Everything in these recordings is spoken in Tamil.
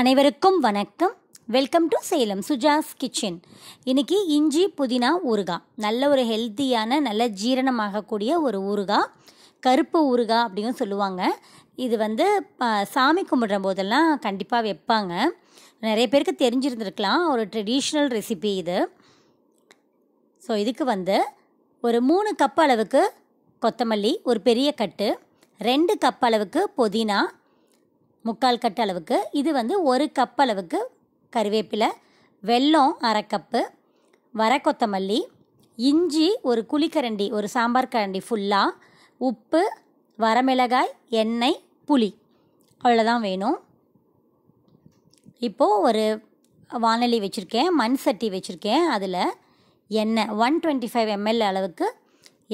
அனைவருக்கும் வணக்கம் welcome to Salem Suja's kitchen இன்றைக்கி இஞ்சி புதினா ஊறுகாய் நல்ல ஒரு ஹெல்த்தியான நல்ல ஜீரணமாகக்கூடிய ஒரு ஊறுகாய் கருப்பு ஊறுகாய் அப்படின்னு சொல்லுவாங்க இது வந்து சாமி கும்பிடுற போதெல்லாம் கண்டிப்பாக வைப்பாங்க நிறைய பேருக்கு தெரிஞ்சிருந்துருக்கலாம் ஒரு ட்ரெடிஷ்னல் ரெசிபி இது ஸோ இதுக்கு வந்து ஒரு மூணு கப் அளவுக்கு கொத்தமல்லி ஒரு பெரிய கட்டு ரெண்டு கப் அளவுக்கு புதினா முக்கால் கட்டு அளவுக்கு இது வந்து ஒரு கப் அளவுக்கு கருவேப்பிலை வெல்லம் அரை கப்பு வர கொத்தமல்லி இஞ்சி ஒரு குழிக்கரண்டி ஒரு சாம்பார் கரண்டி ஃபுல்லாக உப்பு வரமிளகாய் எண்ணெய் புளி அவ்வளோதான் வேணும் இப்போது ஒரு வானொலி வச்சுருக்கேன் மண் சட்டி வச்சுருக்கேன் அதில் எண்ணெய் ஒன் டுவெண்ட்டி ஃபைவ் எம்எல் அளவுக்கு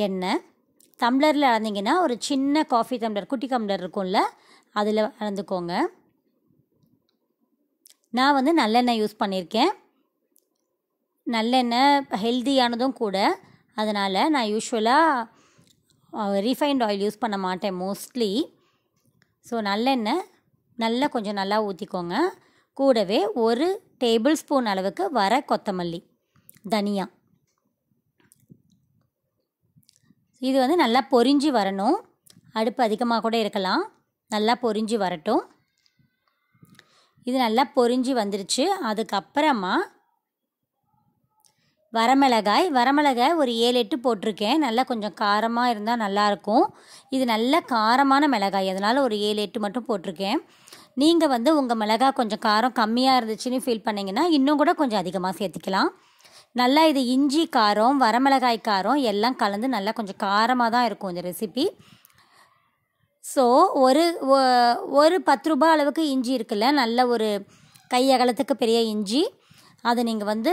எண்ணெய் தம்ளரில் அளந்திங்கன்னா ஒரு சின்ன காஃபி தம்ளர் குட்டி தம்ளர் இருக்கும்ல அதில் கலந்துக்கோங்க நான் வந்து நல்லெண்ணெய் யூஸ் பண்ணியிருக்கேன் நல்லெண்ணெய் ஹெல்த்தியானதும் கூட அதனால் நான் யூஸ்வலாக ரீஃபைண்ட் ஆயில் யூஸ் பண்ண மாட்டேன் மோஸ்ட்லி ஸோ நல்லெண்ணெய் நல்லா கொஞ்சம் நல்லா ஊற்றிக்கோங்க கூடவே ஒரு டேபிள் ஸ்பூன் அளவுக்கு வர கொத்தமல்லி தனியா இது வந்து நல்லா பொரிஞ்சு வரணும் அடுப்பு அதிகமாக கூட இருக்கலாம் நல்லா பொரிஞ்சு வரட்டும் இது நல்லா பொரிஞ்சு வந்துருச்சு அதுக்கப்புறமா வரமிளகாய் வரமிளகாய் ஒரு ஏழு எட்டு போட்டிருக்கேன் நல்லா கொஞ்சம் காரமாக இருந்தால் நல்லாயிருக்கும் இது நல்ல காரமான மிளகாய் அதனால் ஒரு ஏழு எட்டு மட்டும் போட்டிருக்கேன் நீங்கள் வந்து உங்கள் மிளகாய் கொஞ்சம் காரம் கம்மியாக இருந்துச்சுன்னு ஃபீல் பண்ணிங்கன்னா இன்னும் கூட கொஞ்சம் அதிகமாக சேர்த்துக்கலாம் நல்லா இது இஞ்சி காரம் வரமிளகாய் காரம் எல்லாம் கலந்து நல்லா கொஞ்சம் காரமாக தான் இருக்கும் இந்த ரெசிபி ஸோ ஒரு ஒரு பத்து ரூபா அளவுக்கு இஞ்சி இருக்குல்ல நல்ல ஒரு கை அகலத்துக்கு பெரிய இஞ்சி அதை நீங்கள் வந்து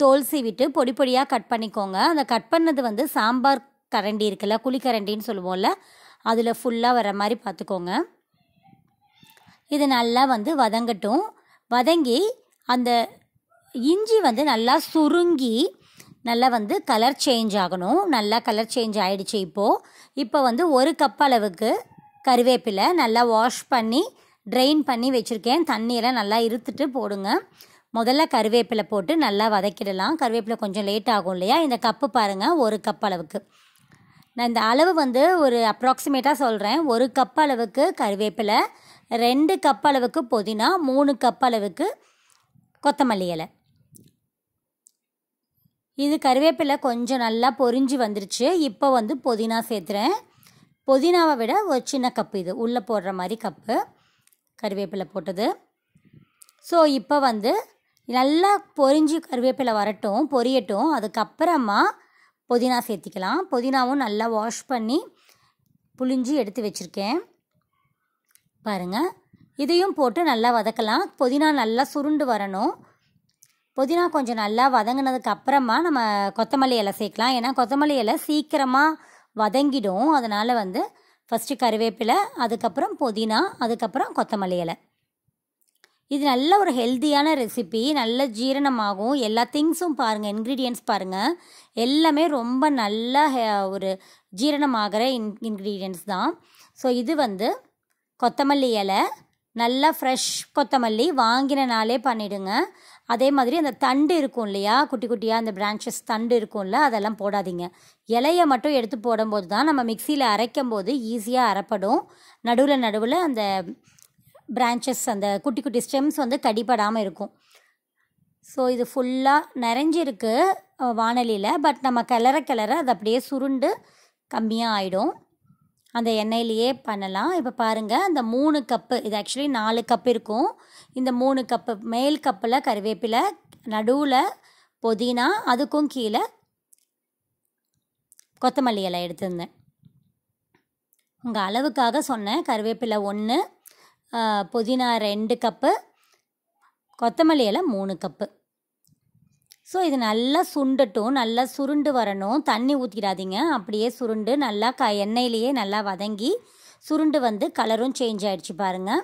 தோல் சீவிட்டு பொடி பொடியாக கட் பண்ணிக்கோங்க அந்த கட் பண்ணது வந்து சாம்பார் கரண்டி இருக்குல்ல குழி கரண்டின்னு சொல்லுவோம்ல அதில் ஃபுல்லாக வர மாதிரி பார்த்துக்கோங்க இது நல்லா வந்து வதங்கட்டும் வதங்கி அந்த இஞ்சி வந்து நல்லா சுருங்கி நல்லா வந்து கலர் சேஞ்ச் ஆகணும் நல்லா கலர் சேஞ்ச் ஆகிடுச்சு இப்போது இப்போ வந்து ஒரு கப் அளவுக்கு கருவேப்பிலை நல்லா வாஷ் பண்ணி ட்ரெயின் பண்ணி வச்சுருக்கேன் தண்ணியெல்லாம் நல்லா இருத்துட்டு போடுங்க முதல்ல கருவேப்பிலை போட்டு நல்லா வதக்கிடலாம் கருவேப்பிலை கொஞ்சம் லேட் ஆகும் இல்லையா இந்த கப்பு பாருங்கள் ஒரு கப் அளவுக்கு நான் இந்த அளவு வந்து ஒரு அப்ராக்சிமேட்டாக சொல்கிறேன் ஒரு கப் அளவுக்கு கருவேப்பிலை ரெண்டு கப் அளவுக்கு புதினா மூணு கப் அளவுக்கு கொத்தமல்லி இலை இது கருவேப்பிலை கொஞ்சம் நல்லா பொரிஞ்சு வந்துருச்சு இப்போ வந்து புதினா சேர்த்துறேன் புதினாவை விட ஒரு சின்ன கப்பு இது உள்ளே போடுற மாதிரி கப்பு கருவேப்பிலை போட்டது ஸோ இப்போ வந்து நல்லா பொரிஞ்சு கருவேப்பிலை வரட்டும் பொரியட்டும் அதுக்கப்புறமா புதினா சேர்த்திக்கலாம் புதினாவும் நல்லா வாஷ் பண்ணி புளிஞ்சு எடுத்து வச்சுருக்கேன் பாருங்கள் இதையும் போட்டு நல்லா வதக்கலாம் புதினா நல்லா சுருண்டு வரணும் புதினா கொஞ்சம் நல்லா வதங்கினதுக்கு அப்புறமா நம்ம கொத்தமல்லி இலை சேர்க்கலாம் ஏன்னா கொத்தமல்லி இலை சீக்கிரமாக வதங்கிடும் அதனால் வந்து ஃபஸ்ட்டு கருவேப்பிலை அதுக்கப்புறம் புதினா அதுக்கப்புறம் கொத்தமல்லி இலை இது நல்ல ஒரு ஹெல்த்தியான ரெசிபி நல்ல ஜீரணமாகும் எல்லா திங்ஸும் பாருங்கள் இன்க்ரீடியன்ஸ் பாருங்கள் எல்லாமே ரொம்ப நல்ல ஒரு ஜீரணமாகிற இன் இன்க்ரீடியன்ஸ் தான் ஸோ இது வந்து கொத்தமல்லி இலை நல்லா ஃப்ரெஷ் கொத்தமல்லி வாங்கின நாளே பண்ணிவிடுங்க அதே மாதிரி அந்த தண்டு இருக்கும் இல்லையா குட்டி குட்டியாக அந்த பிரான்ச்சஸ் தண்டு இருக்கும்ல அதெல்லாம் போடாதீங்க இலையை மட்டும் எடுத்து போடும்போது தான் நம்ம மிக்சியில் அரைக்கும் போது ஈஸியாக அரைப்படும் நடுவில் நடுவில் அந்த பிரான்ச்சஸ் அந்த குட்டி குட்டி ஸ்டெம்ஸ் வந்து தடிப்படாமல் இருக்கும் ஸோ இது ஃபுல்லாக நிறைஞ்சிருக்கு வானலியில் பட் நம்ம கிளற கிளற அது அப்படியே சுருண்டு கம்மியாக ஆகிடும் அந்த எண்ணெயிலேயே பண்ணலாம் இப்போ பாருங்கள் அந்த மூணு கப்பு இது ஆக்சுவலி நாலு கப் இருக்கும் இந்த மூணு கப்பு மேல் கப்பில் கருவேப்பில நடுவில் புதினா அதுக்கும் கீழே கொத்தமல்லி இலை எடுத்திருந்தேன் உங்கள் அளவுக்காக சொன்னேன் கருவேப்பிலை ஒன்று புதினா ரெண்டு கப்பு கொத்தமல்லி இலை மூணு கப்பு ஸோ இது நல்லா சுண்டட்டும் நல்லா சுருண்டு வரணும் தண்ணி ஊற்றிடாதீங்க அப்படியே சுருண்டு நல்லா க எண்ணெயிலேயே நல்லா வதங்கி சுருண்டு வந்து கலரும் சேஞ்ச் ஆகிடுச்சு பாருங்கள்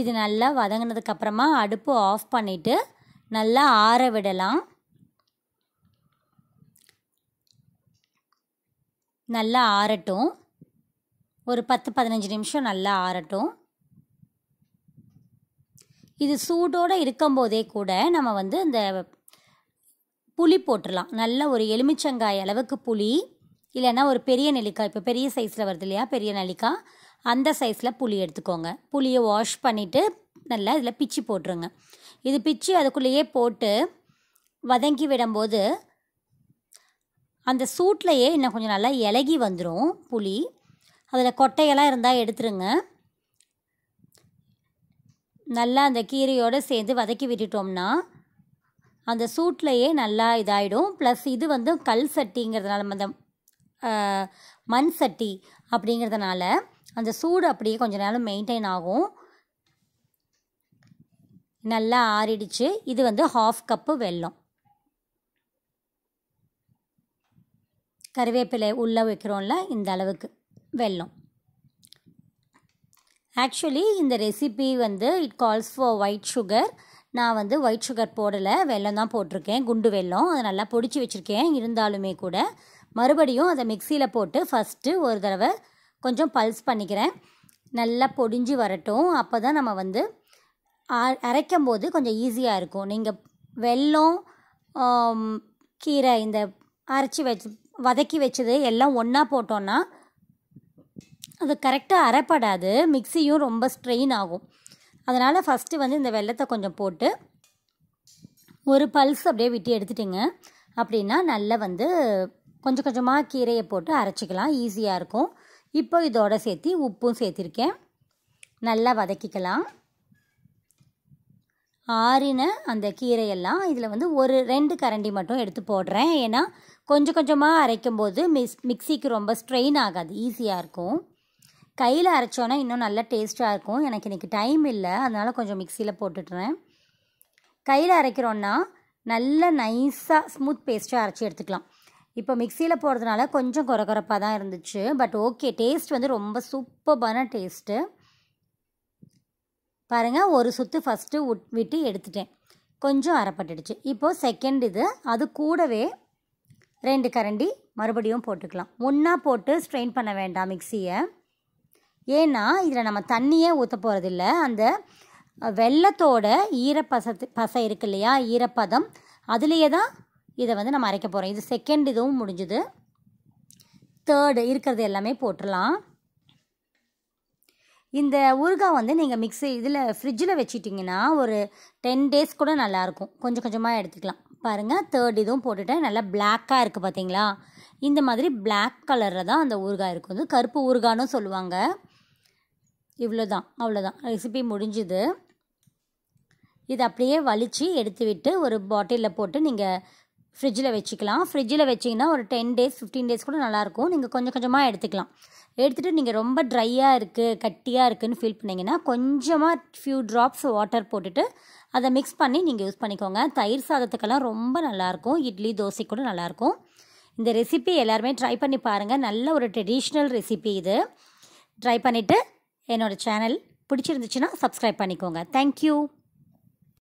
இது நல்லா வதங்கினதுக்கப்புறமா அடுப்பு ஆஃப் பண்ணிவிட்டு நல்லா ஆற விடலாம் நல்லா ஆறட்டும் ஒரு பத்து பதினஞ்சு நிமிஷம் நல்லா ஆறட்டும் இது சூடோடு இருக்கும்போதே கூட நம்ம வந்து இந்த புளி போட்டுடலாம் நல்ல ஒரு எலுமிச்சங்காய் அளவுக்கு புளி இல்லைன்னா ஒரு பெரிய நெல்லிக்காய் இப்போ பெரிய சைஸில் வருது இல்லையா பெரிய நெல்லிக்காய் அந்த சைஸில் புளி எடுத்துக்கோங்க புளியை வாஷ் பண்ணிவிட்டு நல்லா இதில் பிச்சு போட்டுருங்க இது பிச்சு அதுக்குள்ளேயே போட்டு வதங்கி விடும்போது அந்த சூட்லேயே இன்னும் கொஞ்சம் நல்லா இலகி வந்துடும் புளி அதில் கொட்டையெல்லாம் இருந்தால் எடுத்துருங்க நல்லா அந்த கீரையோடு சேர்ந்து வதக்கி விட்டுட்டோம்னா அந்த சூட்லேயே நல்லா இதாகிடும் ப்ளஸ் இது வந்து கல் சட்டிங்கிறதுனால அந்த மண் சட்டி அப்படிங்கிறதுனால அந்த சூடு அப்படியே கொஞ்ச நேரம் மெயின்டைன் ஆகும் நல்லா ஆறிடுச்சு இது வந்து ஹாஃப் கப்பு வெல்லம் கருவேப்பிலை உள்ளே வைக்கிறோம்ல இந்த அளவுக்கு வெல்லம் ஆக்சுவலி இந்த ரெசிபி வந்து it calls for white sugar நான் வந்து ஒயிட் சுகர் போடலை வெல்லம் தான் போட்டிருக்கேன் குண்டு வெல்லம் அதை நல்லா பொடிச்சு வச்சுருக்கேன் இருந்தாலுமே கூட மறுபடியும் அதை மிக்சியில் போட்டு ஃபஸ்ட்டு ஒரு தடவை கொஞ்சம் பல்ஸ் பண்ணிக்கிறேன் நல்லா பொடிஞ்சு வரட்டும் அப்போ தான் நம்ம வந்து அரைக்கும் போது கொஞ்சம் ஈஸியாக இருக்கும் நீங்கள் வெல்லம் கீரை இந்த அரைச்சி வச்சு வதக்கி வச்சது எல்லாம் ஒன்றா போட்டோன்னா அது கரெக்டாக அரைப்படாது மிக்சியும் ரொம்ப ஸ்ட்ரெயின் ஆகும் அதனால் ஃபஸ்ட்டு வந்து இந்த வெள்ளத்தை கொஞ்சம் போட்டு ஒரு பல்ஸ் அப்படியே விட்டு எடுத்துட்டிங்க அப்படின்னா நல்லா வந்து கொஞ்சம் கொஞ்சமாக கீரையை போட்டு அரைச்சிக்கலாம் ஈஸியாக இருக்கும் இப்போ இதோட சேர்த்து உப்பும் சேர்த்துருக்கேன் நல்லா வதக்கிக்கலாம் ஆறின அந்த கீரையெல்லாம் இதில் வந்து ஒரு ரெண்டு கரண்டி மட்டும் எடுத்து போடுறேன் ஏன்னா கொஞ்சம் கொஞ்சமாக அரைக்கும் போது மிஸ் மிக்சிக்கு ரொம்ப ஸ்ட்ரெயின் ஆகாது ஈஸியாக இருக்கும் கையில் அரைச்சோன்னா இன்னும் நல்லா டேஸ்ட்டாக இருக்கும் எனக்கு இன்றைக்கி டைம் இல்லை அதனால் கொஞ்சம் மிக்சியில் போட்டுட்றேன் கையில் அரைக்கிறோன்னா நல்ல நைஸாக ஸ்மூத் பேஸ்ட்டாக அரைச்சி எடுத்துக்கலாம் இப்போ மிக்சியில் போடுறதுனால கொஞ்சம் குறகுறப்பாக தான் இருந்துச்சு பட் ஓகே டேஸ்ட் வந்து ரொம்ப சூப்பர்பான டேஸ்ட்டு பாருங்கள் ஒரு சுற்று ஃபஸ்ட்டு உட் விட்டு எடுத்துட்டேன் கொஞ்சம் அரைப்பட்டுடுச்சு இப்போது செகண்ட் இது அது கூடவே ரெண்டு கரண்டி மறுபடியும் போட்டுக்கலாம் ஒன்றா போட்டு ஸ்ட்ரெயின் பண்ண வேண்டாம் மிக்சியை ஏன்னா இதில் நம்ம தண்ணியே ஊற்ற போகிறதில்ல அந்த வெள்ளத்தோட ஈரப்பசத்து பசை இருக்கு இல்லையா ஈரப்பதம் அதுலேயே தான் இதை வந்து நம்ம அரைக்க போகிறோம் இது செகண்ட் இதுவும் முடிஞ்சுது தேர்டு இருக்கிறது எல்லாமே போட்டுடலாம் இந்த ஊறுகாய் வந்து நீங்கள் மிக்ஸி இதில் ஃப்ரிட்ஜில் வச்சுட்டிங்கன்னா ஒரு டென் டேஸ் கூட நல்லாயிருக்கும் கொஞ்சம் கொஞ்சமாக எடுத்துக்கலாம் பாருங்கள் தேர்ட் இதுவும் போட்டுட்டேன் நல்லா பிளாக்காக இருக்குது பார்த்தீங்களா இந்த மாதிரி பிளாக் கலரில் தான் அந்த ஊறுகாய் இருக்கும் வந்து கருப்பு ஊறுகான்னு சொல்லுவாங்க இவ்வளோ தான் அவ்வளோதான் ரெசிபி முடிஞ்சுது இது அப்படியே வலித்து எடுத்து விட்டு ஒரு பாட்டிலில் போட்டு நீங்கள் ஃப்ரிட்ஜில் வச்சுக்கலாம் ஃப்ரிட்ஜில் வச்சிங்கன்னா ஒரு டென் டேஸ் ஃபிஃப்டீன் டேஸ் கூட நல்லாயிருக்கும் நீங்கள் கொஞ்சம் கொஞ்சமாக எடுத்துக்கலாம் எடுத்துகிட்டு நீங்கள் ரொம்ப ட்ரையாக இருக்குது கட்டியாக இருக்குதுன்னு ஃபீல் பண்ணிங்கன்னா கொஞ்சமாக ஃபியூ ட்ராப்ஸ் வாட்டர் போட்டுட்டு அதை மிக்ஸ் பண்ணி நீங்கள் யூஸ் பண்ணிக்கோங்க தயிர் சாதத்துக்கெல்லாம் ரொம்ப நல்லாயிருக்கும் இட்லி தோசை கூட நல்லாயிருக்கும் இந்த ரெசிபி எல்லாருமே ட்ரை பண்ணி பாருங்கள் நல்ல ஒரு ட்ரெடிஷ்னல் ரெசிபி இது ட்ரை பண்ணிவிட்டு என்னோடய சேனல் பிடிச்சிருந்துச்சுன்னா சப்ஸ்கிரைப் பண்ணிக்கோங்க தேங்க்யூ